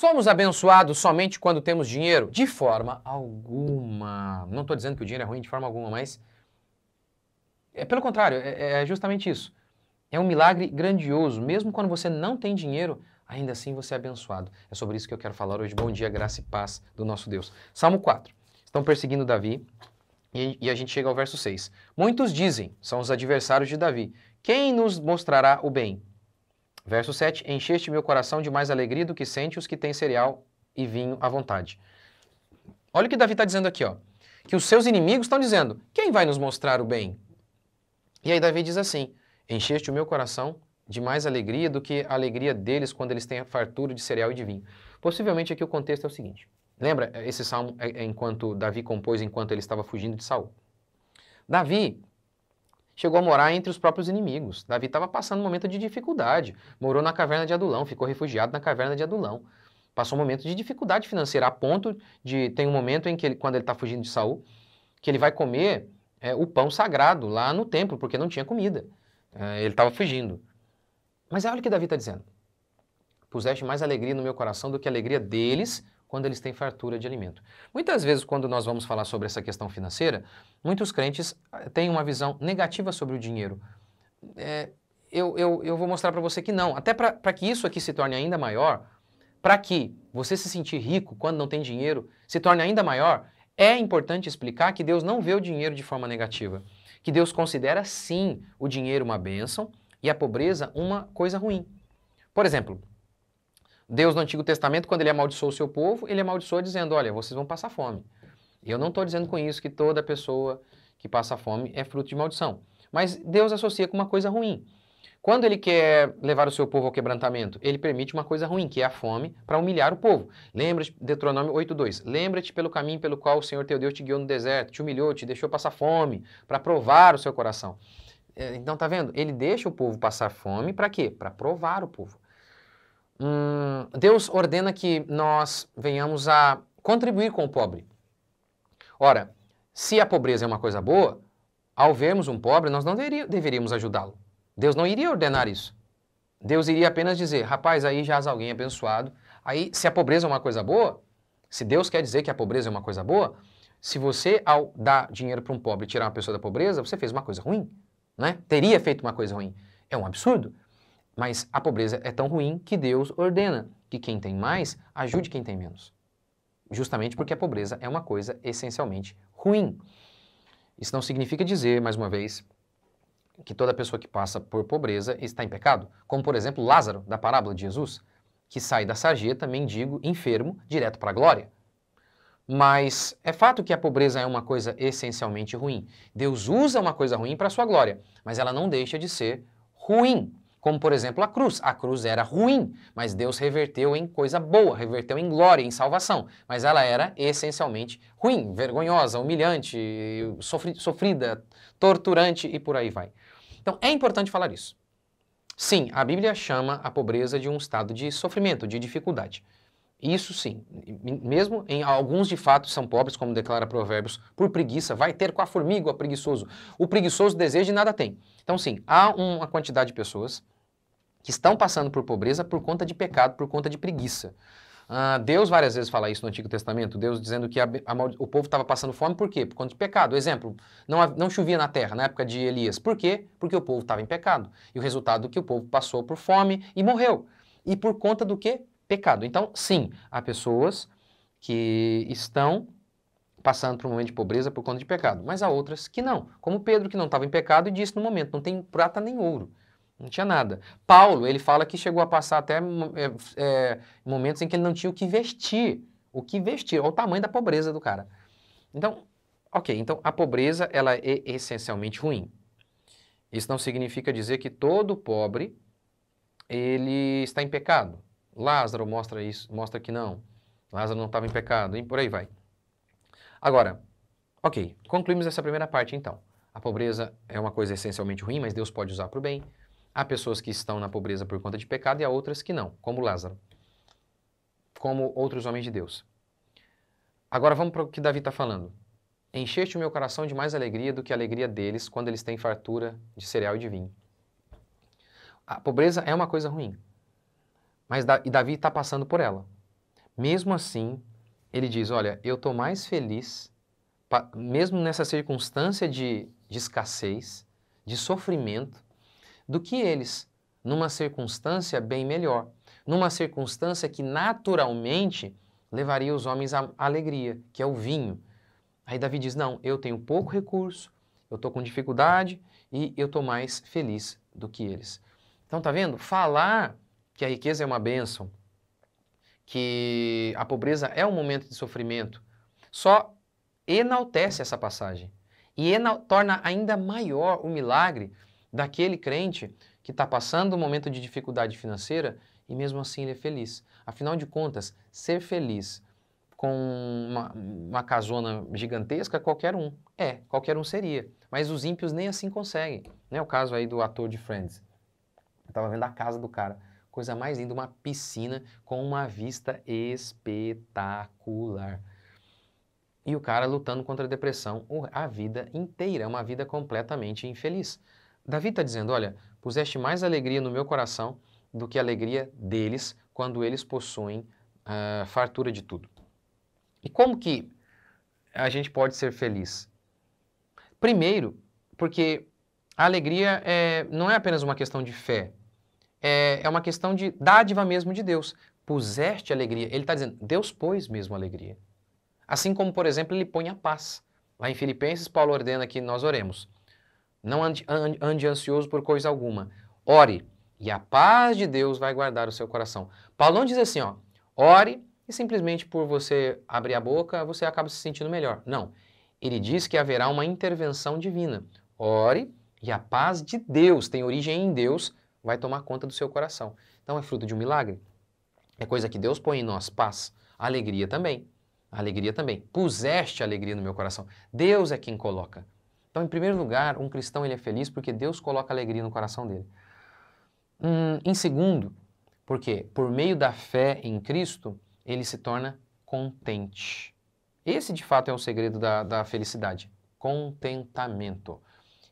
Somos abençoados somente quando temos dinheiro? De forma alguma. Não estou dizendo que o dinheiro é ruim de forma alguma, mas. É pelo contrário, é, é, justamente isso. É um milagre grandioso. Mesmo quando você não tem dinheiro, ainda assim você é abençoado. É sobre isso que eu quero falar hoje. Bom dia, graça e paz do nosso Deus. Salmo 4. Estão perseguindo Davi e, e a gente chega ao verso 6. Muitos dizem, são os adversários de Davi, quem nos mostrará o bem? Verso 7: Encheste meu coração de mais alegria do que sente os que têm cereal e vinho à vontade. Olha o que Davi está dizendo aqui, ó. Que os seus inimigos estão dizendo: quem vai nos mostrar o bem? E aí Davi diz assim: Encheste o meu coração de mais alegria do que a alegria deles quando eles têm a fartura de cereal e de vinho. Possivelmente aqui o contexto é o seguinte. Lembra, esse salmo é, é enquanto Davi compôs enquanto ele estava fugindo de Saul. Davi chegou a morar entre os próprios inimigos. Davi estava passando um momento de dificuldade, morou na caverna de Adulão, ficou refugiado na caverna de Adulão. Passou um momento de dificuldade financeira, a ponto de tem um momento em que ele, quando ele está fugindo de Saul, que ele vai comer é, o pão sagrado lá no templo, porque não tinha comida. É, ele estava fugindo. Mas olha o que Davi está dizendo. Puseste mais alegria no meu coração do que a alegria deles, quando eles têm fartura de alimento. Muitas vezes, quando nós vamos falar sobre essa questão financeira, muitos crentes eh, têm uma visão negativa sobre o dinheiro. É, eu, eu, eu vou mostrar para você que não. Até para que isso aqui se torne ainda maior, para que você se sentir rico quando não tem dinheiro se torne ainda maior, é importante explicar que Deus não vê o dinheiro de forma negativa. Que Deus considera sim o dinheiro uma bênção e a pobreza uma coisa ruim. Por exemplo, Deus no Antigo Testamento, quando ele amaldiçoou o seu povo, ele amaldiçoou dizendo: Olha, vocês vão passar fome. Eu não estou dizendo com isso que toda pessoa que passa fome é fruto de maldição. Mas Deus associa com uma coisa ruim. Quando ele quer levar o seu povo ao quebrantamento, ele permite uma coisa ruim, que é a fome, para humilhar o povo. Lembra-te, Deuteronômio 8.2, lembra-te pelo caminho pelo qual o Senhor teu Deus te guiou no deserto, te humilhou, te deixou passar fome, para provar o seu coração. É, então, tá vendo? Ele deixa o povo passar fome para quê? Para provar o povo hum, Deus ordena que nós venhamos a contribuir com o pobre. Ora, se a pobreza é uma coisa boa, ao vermos um pobre, nós não deveríamos ajudá-lo. Deus não iria ordenar isso. Deus iria apenas dizer: rapaz, aí jaz alguém abençoado. Aí, se a pobreza é uma coisa boa, se Deus quer dizer que a pobreza é uma coisa boa, se você, ao dar dinheiro para um pobre e tirar uma pessoa da pobreza, você fez uma coisa ruim, né? Teria feito uma coisa ruim. É um absurdo. Mas a pobreza é tão ruim que Deus ordena que quem tem mais ajude quem tem menos. Justamente porque a pobreza é uma coisa essencialmente ruim. Isso não significa dizer, mais uma vez, que toda pessoa que passa por pobreza está em pecado. Como, por exemplo, Lázaro, da parábola de Jesus, que sai da sarjeta, mendigo, enfermo, direto para a glória. Mas é fato que a pobreza é uma coisa essencialmente ruim. Deus usa uma coisa ruim para a sua glória, mas ela não deixa de ser ruim como por exemplo a cruz. A cruz era ruim, mas Deus reverteu em coisa boa, reverteu em glória, em salvação. Mas ela era essencialmente ruim, vergonhosa, humilhante, sofrida, torturante e por aí vai. Então é importante falar isso. Sim, a Bíblia chama a pobreza de um estado de sofrimento, de dificuldade. Isso sim, mesmo em alguns de fato são pobres, como declara Provérbios, por preguiça, vai ter com a formiga o preguiçoso. O preguiçoso deseja e nada tem. Então, sim, há uma quantidade de pessoas que estão passando por pobreza por conta de pecado, por conta de preguiça. Ah, Deus várias vezes fala isso no Antigo Testamento, Deus dizendo que a, a, o povo estava passando fome por quê? Por conta de pecado. Exemplo, não, não chovia na terra na época de Elias. Por quê? Porque o povo estava em pecado. E o resultado é que o povo passou por fome e morreu. E por conta do quê? pecado. Então, sim, há pessoas que estão passando por um momento de pobreza por conta de pecado, mas há outras que não, como Pedro, que não estava em pecado e disse no momento, não tem prata nem ouro, não tinha nada. Paulo, ele fala que chegou a passar até é, é, momentos em que ele não tinha o que vestir, o que vestir, olha o tamanho da pobreza do cara. Então, ok, então a pobreza, ela é essencialmente ruim. Isso não significa dizer que todo pobre, ele está em pecado. Lázaro mostra isso, mostra que não. Lázaro não estava em pecado e por aí vai. Agora, ok, concluímos essa primeira parte então. A pobreza é uma coisa essencialmente ruim, mas Deus pode usar para o bem. Há pessoas que estão na pobreza por conta de pecado e há outras que não, como Lázaro, como outros homens de Deus. Agora vamos para o que Davi está falando. Encheste o meu coração de mais alegria do que a alegria deles quando eles têm fartura de cereal e de vinho. A pobreza é uma coisa ruim, mas e Davi está passando por ela. Mesmo assim, ele diz: Olha, eu estou mais feliz, mesmo nessa circunstância de, de escassez, de sofrimento, do que eles, numa circunstância bem melhor, numa circunstância que naturalmente levaria os homens à alegria, que é o vinho. Aí Davi diz: Não, eu tenho pouco recurso, eu estou com dificuldade e eu estou mais feliz do que eles. Então, tá vendo? Falar que a riqueza é uma bênção, que a pobreza é um momento de sofrimento, só enaltece essa passagem e torna ainda maior o milagre daquele crente que está passando um momento de dificuldade financeira e mesmo assim ele é feliz. Afinal de contas, ser feliz com uma, uma casona gigantesca, qualquer um. É, qualquer um seria. Mas os ímpios nem assim conseguem. Né? O caso aí do ator de Friends. Eu estava vendo a casa do cara. Coisa mais linda, uma piscina com uma vista espetacular. E o cara lutando contra a depressão a vida inteira, uma vida completamente infeliz. Davi está dizendo: Olha, puseste mais alegria no meu coração do que a alegria deles quando eles possuem uh, fartura de tudo. E como que a gente pode ser feliz? Primeiro, porque a alegria é, não é apenas uma questão de fé, é, é uma questão de dádiva mesmo de Deus. Puseste alegria. Ele está dizendo, Deus pôs mesmo alegria. Assim como, por exemplo, ele põe a paz. Lá em Filipenses, Paulo ordena que nós oremos. Não ande, ande, ande ansioso por coisa alguma. Ore, e a paz de Deus vai guardar o seu coração. Paulo não diz assim, ó, ore e simplesmente por você abrir a boca, você acaba se sentindo melhor. Não. Ele diz que haverá uma intervenção divina. Ore e a paz de Deus, tem origem em Deus, vai tomar conta do seu coração. Então é fruto de um milagre. É coisa que Deus põe em nós, paz, alegria também. Alegria também. Puseste alegria no meu coração. Deus é quem coloca. Então, em primeiro lugar, um cristão ele é feliz porque Deus coloca alegria no coração dele. Hum, em segundo, porque por meio da fé em Cristo, ele se torna contente. Esse, de fato, é o segredo da, da felicidade. Contentamento.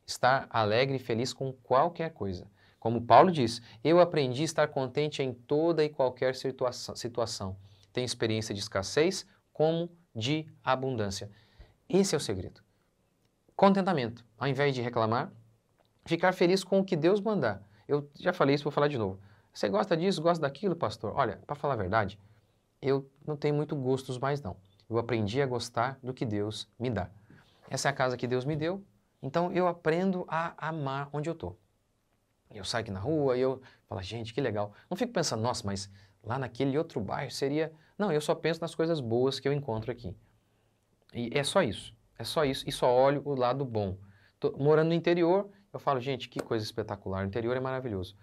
Estar alegre e feliz com qualquer coisa. Como Paulo diz, eu aprendi a estar contente em toda e qualquer situação. Tem experiência de escassez como de abundância. Esse é o segredo. Contentamento, ao invés de reclamar, ficar feliz com o que Deus mandar. Eu já falei isso, vou falar de novo. Você gosta disso, gosta daquilo, pastor? Olha, para falar a verdade, eu não tenho muito gostos mais não. Eu aprendi a gostar do que Deus me dá. Essa é a casa que Deus me deu, então eu aprendo a amar onde eu estou. Eu saio aqui na rua e eu falo, gente, que legal. Não fico pensando, nossa, mas lá naquele outro bairro seria. Não, eu só penso nas coisas boas que eu encontro aqui. E é só isso. É só isso. E só olho o lado bom. Tô morando no interior, eu falo, gente, que coisa espetacular. O interior é maravilhoso.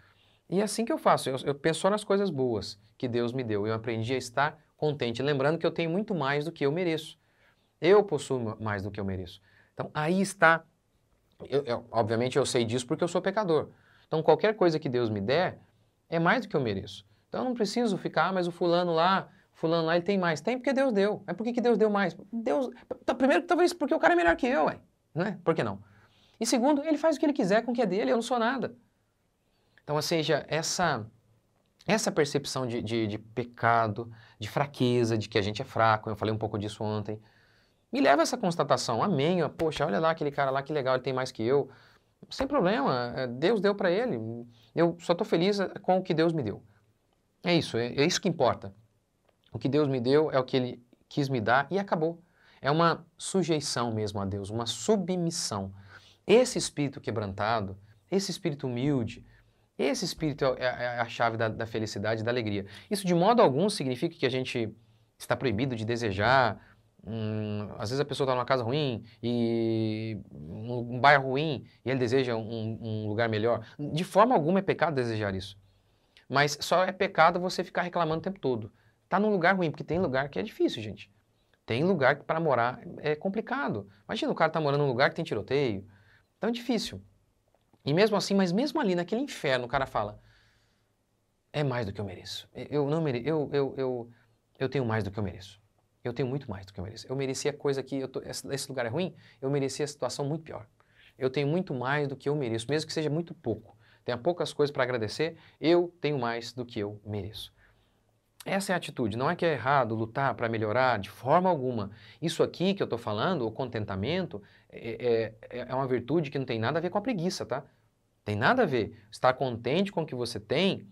E é assim que eu faço. Eu, eu penso só nas coisas boas que Deus me deu. Eu aprendi a estar contente, lembrando que eu tenho muito mais do que eu mereço. Eu possuo mais do que eu mereço. Então, aí está. Eu, eu, obviamente, eu sei disso porque eu sou pecador. Então, qualquer coisa que Deus me der é mais do que eu mereço. Então, eu não preciso ficar, ah, mas o fulano lá, fulano lá, ele tem mais. Tem porque Deus deu. É porque que, que Deus deu mais? Deus, tá, primeiro, talvez porque o cara é melhor que eu, ué. Né? Por que não? E segundo, ele faz o que ele quiser com o que é dele, eu não sou nada. Então, ou seja, essa, essa percepção de, de, de pecado, de fraqueza, de que a gente é fraco, eu falei um pouco disso ontem, me leva a essa constatação. Amém, poxa, olha lá aquele cara lá, que legal, ele tem mais que eu sem problema, é, Deus deu para ele. Eu só estou feliz é, com o que Deus me deu. É isso, é, é isso que importa. O que Deus me deu é o que ele quis me dar e acabou. É uma sujeição mesmo a Deus, uma submissão. Esse espírito quebrantado, esse espírito humilde, esse espírito é, é a chave da, da felicidade e da alegria. Isso de modo algum significa que a gente está proibido de desejar Hum, às vezes a pessoa está numa casa ruim e um, um bairro ruim e ele deseja um, um, lugar melhor. De forma alguma é pecado desejar isso. Mas só é pecado você ficar reclamando o tempo todo. Tá num lugar ruim, porque tem lugar que é difícil, gente. Tem lugar que para morar é complicado. Imagina o cara está morando num lugar que tem tiroteio. Então é difícil. E mesmo assim, mas mesmo ali naquele inferno, o cara fala: é mais do que eu mereço. Eu não mereço. Eu, eu, eu, eu tenho mais do que eu mereço. Eu tenho muito mais do que eu mereço. Eu merecia coisa que tô, esse lugar é ruim, eu merecia a situação muito pior. Eu tenho muito mais do que eu mereço, mesmo que seja muito pouco. Tenha poucas coisas para agradecer, eu tenho mais do que eu mereço. Essa é a atitude. Não é que é errado lutar para melhorar de forma alguma. Isso aqui que eu estou falando, o contentamento, é, é, é, é, uma virtude que não tem nada a ver com a preguiça, tá? Tem nada a ver. Estar contente com o que você tem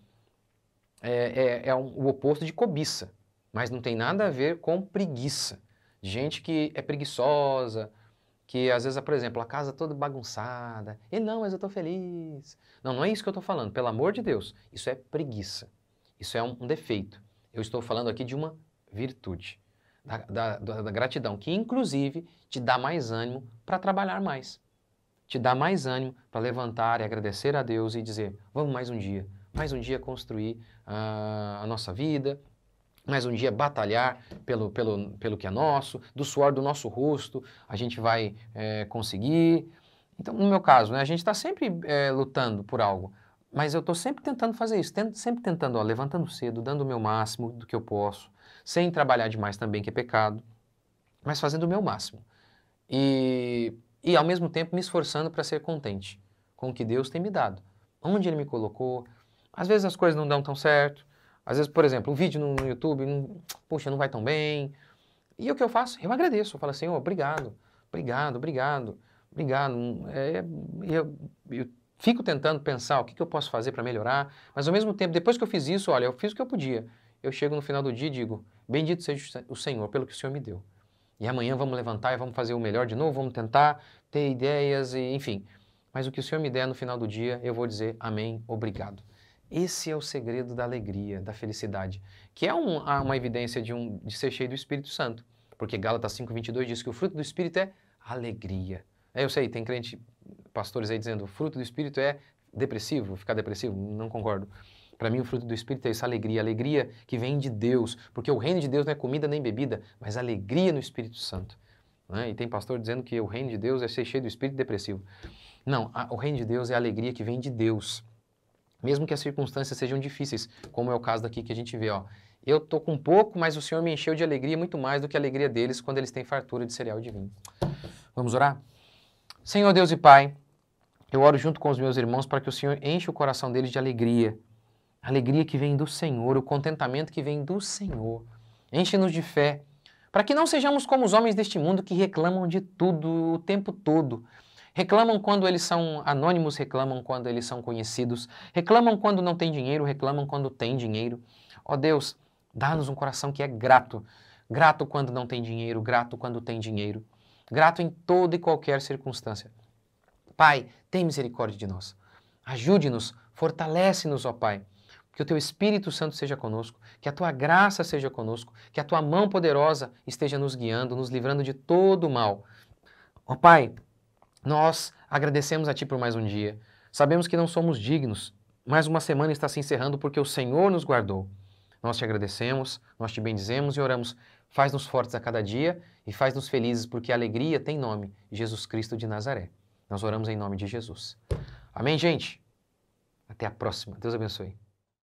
é, é, é um, o oposto de cobiça. Mas não tem nada a uhum. ver com preguiça. Gente que é preguiçosa, que às vezes, por exemplo, a casa é toda bagunçada, e não, mas eu estou feliz. Não, não é isso que eu estou falando, pelo amor de Deus. Isso é preguiça. Isso é um, defeito. Eu estou falando aqui de uma virtude, da, da, da gratidão, que inclusive te dá mais ânimo para trabalhar mais. Te dá mais ânimo para levantar e agradecer a Deus e dizer: vamos mais um dia, mais um dia construir uh, a nossa vida, mas um dia batalhar pelo, pelo, pelo que é nosso, do suor do nosso rosto, a gente vai é, conseguir. Então, no meu caso, né, a gente está sempre é, lutando por algo, mas eu estou sempre tentando fazer isso, tento, sempre tentando, ó, levantando cedo, dando o meu máximo do que eu posso, sem trabalhar demais também, que é pecado, mas fazendo o meu máximo. E, e ao mesmo tempo me esforçando para ser contente com o que Deus tem me dado, onde Ele me colocou. Às vezes as coisas não dão tão certo, às vezes, por exemplo, um vídeo no, no YouTube, não, puxa, não vai tão bem. E o que eu faço? Eu agradeço. Eu falo assim, oh, obrigado, obrigado, obrigado, obrigado. Hum, é, é eu, eu, fico tentando pensar o que, que eu posso fazer para melhorar, mas ao mesmo tempo, depois que eu fiz isso, olha, eu fiz o que eu podia. Eu chego no final do dia e digo, bendito seja o Senhor pelo que o Senhor me deu. E amanhã vamos levantar e vamos fazer o melhor de novo, vamos tentar ter ideias e enfim. Mas o que o Senhor me der no final do dia, eu vou dizer amém, obrigado. Esse é o segredo da alegria, da felicidade, que é um, uma evidência de, um, de ser cheio do Espírito Santo. Porque Gálatas 5,22 diz que o fruto do Espírito é alegria. É, eu sei, tem crente, pastores aí dizendo, o fruto do Espírito é depressivo, ficar depressivo, não concordo. Para mim, o fruto do Espírito é essa alegria, alegria que vem de Deus, porque o reino de Deus não é comida nem bebida, mas alegria no Espírito Santo. Né? E tem pastor dizendo que o reino de Deus é ser cheio do Espírito depressivo. Não, a, o reino de Deus é a alegria que vem de Deus mesmo que as circunstâncias sejam difíceis, como é o caso daqui que a gente vê, ó. Eu tô com pouco, mas o Senhor me encheu de alegria muito mais do que a alegria deles quando eles têm fartura de cereal e de vinho. Vamos orar? Senhor Deus e Pai, eu oro junto com os meus irmãos para que o Senhor enche o coração deles de alegria. alegria que vem do Senhor, o contentamento que vem do Senhor. Enche-nos de fé, para que não sejamos como os homens deste mundo que reclamam de tudo o tempo todo, reclamam quando eles são anônimos, reclamam quando eles são conhecidos, reclamam quando não tem dinheiro, reclamam quando tem dinheiro. Ó oh Deus, dá-nos um coração que é grato. Grato quando não tem dinheiro, grato quando tem dinheiro. Grato em toda e qualquer circunstância. Pai, tem misericórdia de nós. Ajude-nos, fortalece-nos, ó Pai. Que o teu Espírito Santo seja conosco, que a tua graça seja conosco, que a tua mão poderosa esteja nos guiando, nos livrando de todo o mal. Ó Pai, nós agradecemos a Ti por mais um dia. Sabemos que não somos dignos. Mais uma semana está se encerrando porque o Senhor nos guardou. Nós te agradecemos, nós te bendizemos e oramos. Faz-nos fortes a cada dia e faz-nos felizes, porque a alegria tem nome, Jesus Cristo de Nazaré. Nós oramos em nome de Jesus. Amém, gente? Até a próxima. Deus abençoe.